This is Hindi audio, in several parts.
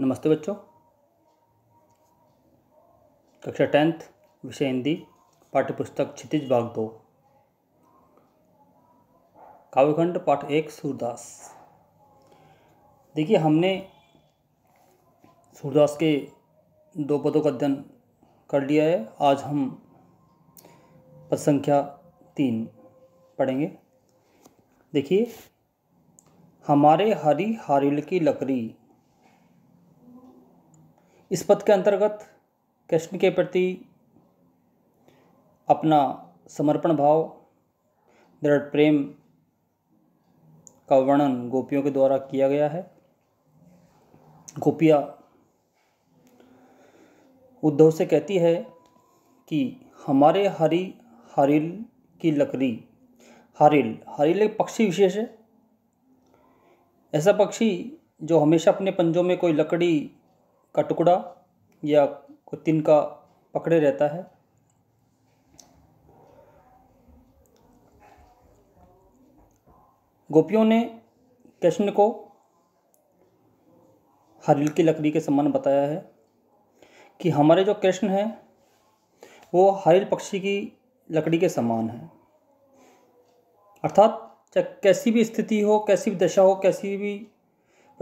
नमस्ते बच्चों कक्षा टेंथ विषय हिंदी पाठ्यपुस्तक क्षितिज भाग दो काव्यखंड पाठ एक सूरदास देखिए हमने सूरदास के दो पदों का अध्ययन कर लिया है आज हम पद संख्या तीन पढ़ेंगे देखिए हमारे हरी हारिल की लकड़ी इस पद के अंतर्गत कृष्ण के प्रति अपना समर्पण भाव दृढ़ प्रेम का वर्णन गोपियों के द्वारा किया गया है गोपिया उद्धव से कहती है कि हमारे हरी हरिल की लकड़ी हरिल हरिल एक पक्षी विशेष है ऐसा पक्षी जो हमेशा अपने पंजों में कोई लकड़ी का टुकड़ा या का पकड़े रहता है गोपियों ने कृष्ण को हरिल की लकड़ी के समान बताया है कि हमारे जो कृष्ण हैं वो हरिल पक्षी की लकड़ी के समान है अर्थात चाहे कैसी भी स्थिति हो कैसी भी दशा हो कैसी भी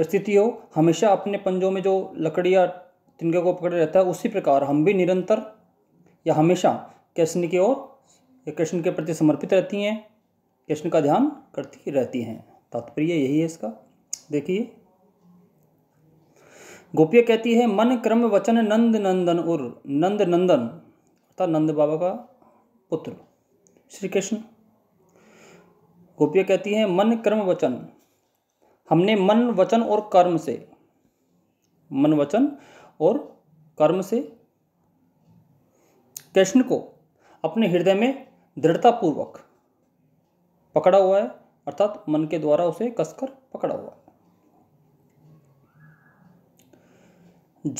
स्थिति हो हमेशा अपने पंजों में जो लकड़ी या तिनके को पकड़े रहता है उसी प्रकार हम भी निरंतर या हमेशा कृष्ण की ओर कृष्ण के प्रति समर्पित रहती हैं कृष्ण का ध्यान करती रहती हैं तात्पर्य यही है इसका देखिए गोपिया कहती है मन क्रम वचन नंद नंदन उर नंद नंदन अर्थात नंद बाबा का पुत्र श्री कृष्ण गोपिया कहती है मन क्रम वचन हमने मन वचन और कर्म से मन वचन और कर्म से कृष्ण को अपने हृदय में दृढ़तापूर्वक पकड़ा हुआ है अर्थात मन के द्वारा उसे कसकर पकड़ा हुआ है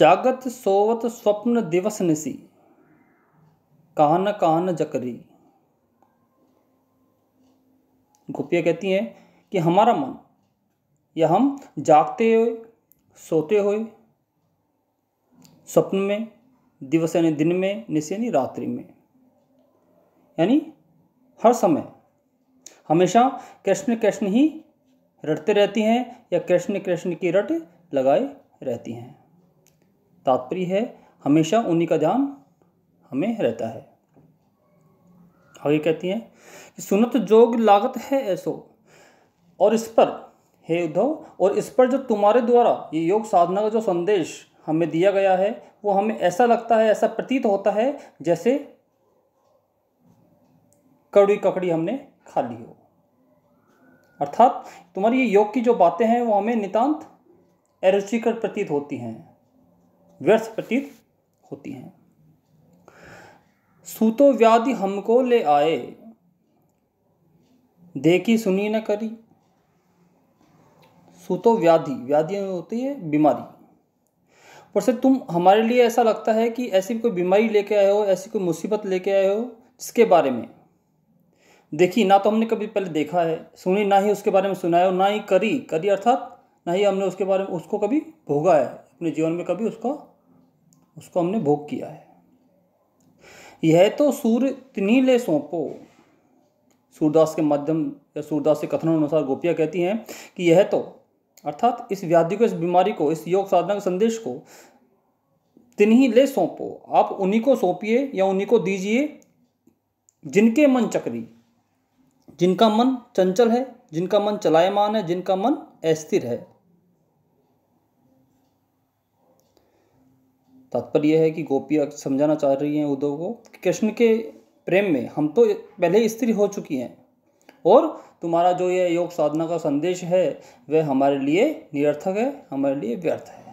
जागत सोवत स्वप्न दिवस निशी कान कान जकरी गोपिया कहती हैं कि हमारा मन या हम जागते हुए सोते हुए स्वप्न में दिवस यानी दिन में निश यानी रात्रि में यानी हर समय हमेशा कृष्ण कृष्ण ही रटते रहती हैं या कृष्ण कृष्ण की रट लगाए रहती हैं तात्पर्य है हमेशा उन्हीं का ध्यान हमें रहता है आगे कहती हैं कि सुनत जोग लागत है ऐसो और इस पर हे उद्धव और इस पर जो तुम्हारे द्वारा ये योग साधना का जो संदेश हमें दिया गया है वो हमें ऐसा लगता है ऐसा प्रतीत होता है जैसे कड़ी ककड़ी हमने खा ली हो अर्थात तुम्हारी ये योग की जो बातें हैं वो हमें नितांत अरुचिकर प्रतीत होती हैं व्यर्थ प्रतीत होती हैं सूतो व्याधि हमको ले आए देखी सुनी न करी सूतो व्याधि व्याधि होती है बीमारी पर सर तुम हमारे लिए ऐसा लगता है कि ऐसी कोई बीमारी लेके आए हो ऐसी कोई मुसीबत लेके आए हो जिसके बारे में देखी ना तो हमने कभी पहले देखा है सुनी ना ही उसके बारे में सुनाया हो ना ही करी करी अर्थात ना ही हमने उसके बारे में उसको कभी भोगा है अपने जीवन में कभी उसको उसको हमने भोग किया है यह तो सूर्य ले सौंपो सूरदास के माध्यम या सूरदास के कथन अनुसार गोपिया कहती हैं कि यह तो अर्थात इस व्याधि को इस बीमारी को इस योग साधना के संदेश को तिन्हीं ले सौंपो आप उन्हीं को सौंपिए या उन्हीं को दीजिए जिनके मन चक्री जिनका मन चंचल है जिनका मन चलायमान है जिनका मन अस्थिर है तात्पर्य यह है कि गोपियाँ समझाना चाह रही हैं उद्धव को कि कृष्ण के प्रेम में हम तो पहले स्त्री हो चुकी हैं और तुम्हारा जो ये योग साधना का संदेश है वह हमारे लिए निरर्थक है हमारे लिए व्यर्थ है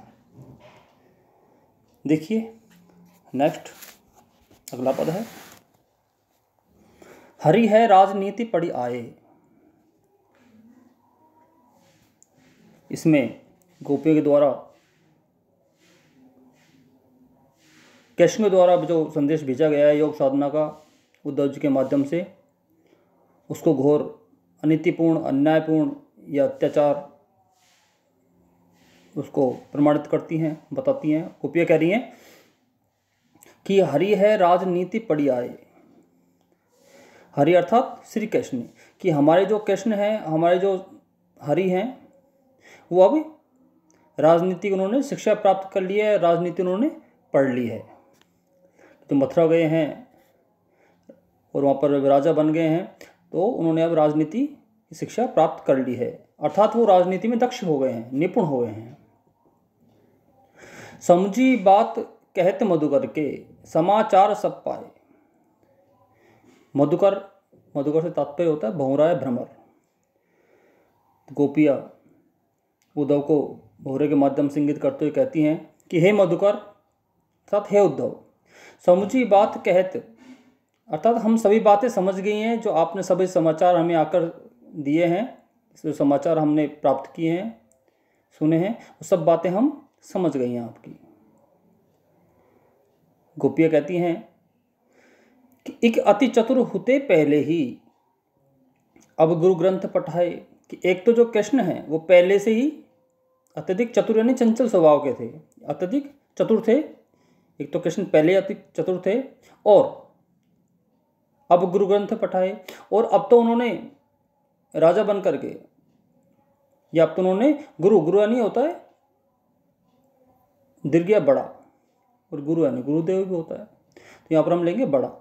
देखिए नेक्स्ट अगला पद है हरी है राजनीति पड़ी आए इसमें गोपियों के द्वारा कृष्ण द्वारा जो संदेश भेजा गया है योग साधना का उद्धव जी के माध्यम से उसको घोर अनितिपूर्ण अन्यायपूर्ण या अत्याचार उसको प्रमाणित करती हैं बताती हैं कुपिया कह रही हैं कि हरि है राजनीति पड़ी आए हरि अर्थात श्री कृष्ण कि हमारे जो कृष्ण हैं हमारे जो हरि हैं वो अब राजनीति उन्होंने शिक्षा प्राप्त कर ली है राजनीति उन्होंने पढ़ ली है तो मथुरा गए हैं और वहाँ पर राजा बन गए हैं तो उन्होंने अब राजनीति की शिक्षा प्राप्त कर ली है अर्थात वो राजनीति में दक्ष हो गए हैं निपुण हो गए हैं समझी बात कहत मधुकर के समाचार सब पाए मधुकर मधुकर से तात्पर्य होता है भौराय भ्रमर गोपिया उद्धव को भौरे के माध्यम से इंगित करते हुए कहती हैं कि हे मधुकर साथ हे उद्धव समझी बात कहते अर्थात हम सभी बातें समझ गई हैं जो आपने सभी समाचार हमें आकर दिए हैं जो समाचार हमने प्राप्त किए हैं सुने हैं वो सब बातें हम समझ गई हैं आपकी गोपिया कहती हैं कि एक अति चतुर होते पहले ही अब गुरु ग्रंथ पठाए कि एक तो जो कृष्ण है वो पहले से ही अत्यधिक चतुर यानी चंचल स्वभाव के थे अत्यधिक चतुर थे एक तो कृष्ण पहले अति चतुर थे और अब गुरु ग्रंथ पठाए और अब तो उन्होंने राजा बन करके या अब तो उन्होंने गुरु गुरु यानी होता है दीर्घ बड़ा और गुरु यानी गुरुदेव भी होता है तो यहाँ पर हम लेंगे बड़ा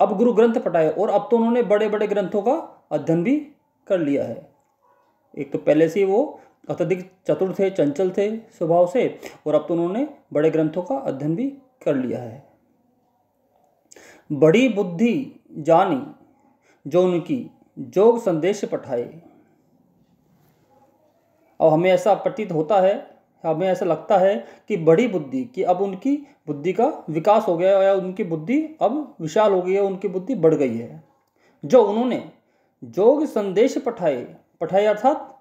अब गुरु ग्रंथ पटाए और अब तो उन्होंने बड़े बड़े ग्रंथों का अध्ययन भी कर लिया है एक तो पहले से वो अत्यधिक चतुर थे चंचल थे स्वभाव से और अब तो उन्होंने बड़े ग्रंथों का अध्ययन भी कर लिया है बड़ी बुद्धि जानी जो उनकी जोग संदेश पठाए और हमें ऐसा प्रतीत होता है हमें ऐसा लगता है कि बड़ी बुद्धि कि अब उनकी बुद्धि का विकास हो गया या उनकी बुद्धि अब विशाल हो गई है उनकी बुद्धि बढ़ गई है जो उन्होंने जोग संदेश पठाए पठाए अर्थात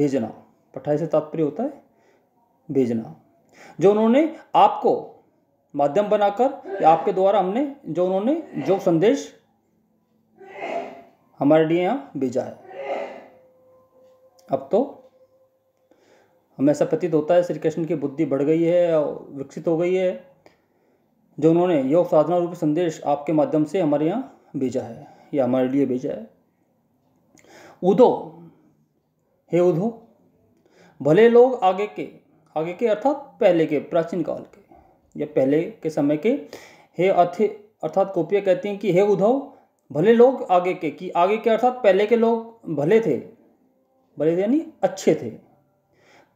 भेजना पठाए से तात्पर्य होता है भेजना जो उन्होंने आपको माध्यम बनाकर आपके द्वारा हमने जो उन्होंने जो संदेश हमारे लिए यहाँ भेजा है अब तो हमें ऐसा प्रतीत होता है श्री कृष्ण की बुद्धि बढ़ गई है और विकसित हो गई है जो उन्होंने योग साधना रूप संदेश आपके माध्यम से हमारे यहाँ भेजा है या हमारे लिए भेजा है उदो हे उदो भले लोग आगे के आगे के अर्थात पहले के प्राचीन काल के या पहले के समय के हे अथे अर्थात कोपिया कहती हैं कि हे उद्धव भले लोग आगे के कि आगे के अर्थात पहले के लोग भले थे भले थे यानी अच्छे थे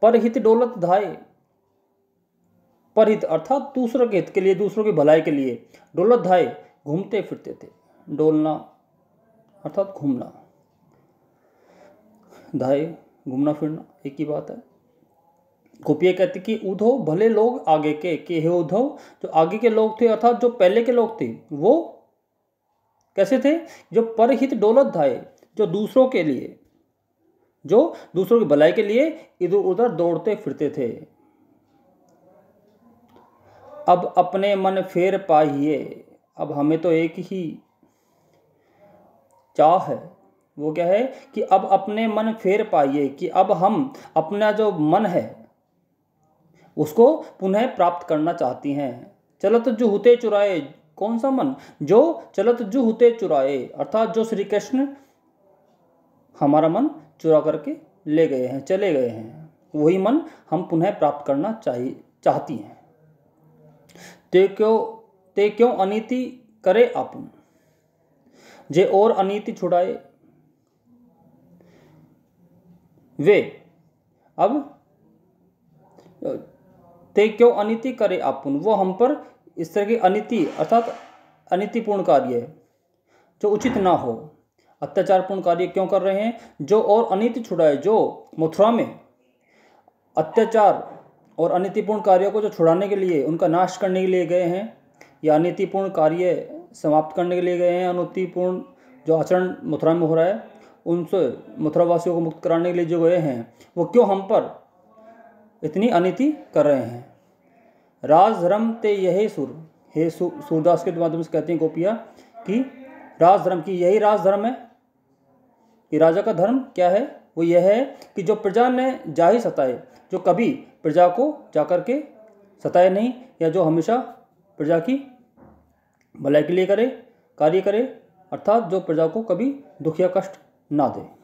पर हित डोलत धाए पर हित अर्थात दूसरों के हित के लिए दूसरों की भलाई के लिए डोलत धाए घूमते फिरते थे डोलना अर्थात घूमना धाए घूमना फिरना एक ही बात है गोपिया कहती कि उद्धव भले लोग आगे के कि हे उद्धव जो आगे के लोग थे अर्थात जो पहले के लोग थे वो कैसे थे जो परहित दौलत धाए जो दूसरों के लिए जो दूसरों की भलाई के लिए इधर उधर दौड़ते फिरते थे अब अपने मन फेर पाइए अब हमें तो एक ही चाह है वो क्या है कि अब अपने मन फेर पाइए कि अब हम अपना जो मन है उसको पुनः प्राप्त करना चाहती हैं चलत जो हुते चुराए कौन सा मन जो चलत जो हुते चुराए अर्थात जो श्री कृष्ण हमारा मन चुरा करके ले गए हैं चले गए हैं वही मन हम पुनः प्राप्त करना चाहिए चाहती हैं ते क्यों ते क्यों अनिति करे अपन जे और अनिति छुड़ाए वे अब ते क्यों अनिति करे आपुन वो हम पर इस तरह की अनिति अर्थात अनितिपूर्ण कार्य जो उचित ना हो अत्याचारपूर्ण कार्य क्यों कर रहे हैं जो और अनिति छुड़ाए जो मथुरा में अत्याचार और अनितिपूर्ण कार्यों को जो छुड़ाने के लिए उनका नाश करने के लिए गए हैं या अनितिपूर्ण कार्य समाप्त करने के लिए गए हैं अनुतिपूर्ण जो आचरण मथुरा में हो रहा है उनसे मथुरावासियों को मुक्त कराने के लिए जो गए हैं वो क्यों हम पर इतनी अनिति कर रहे हैं राज धर्म ते यही सुर हे सूरदास के माध्यम से कहते हैं गोपिया कि राज धर्म की यही राज धर्म है कि राजा का धर्म क्या है वो यह है कि जो प्रजा ने जा ही सताए जो कभी प्रजा को जाकर के सताए नहीं या जो हमेशा प्रजा की भलाई के लिए करे कार्य करे अर्थात जो प्रजा को कभी दुख या कष्ट ना दे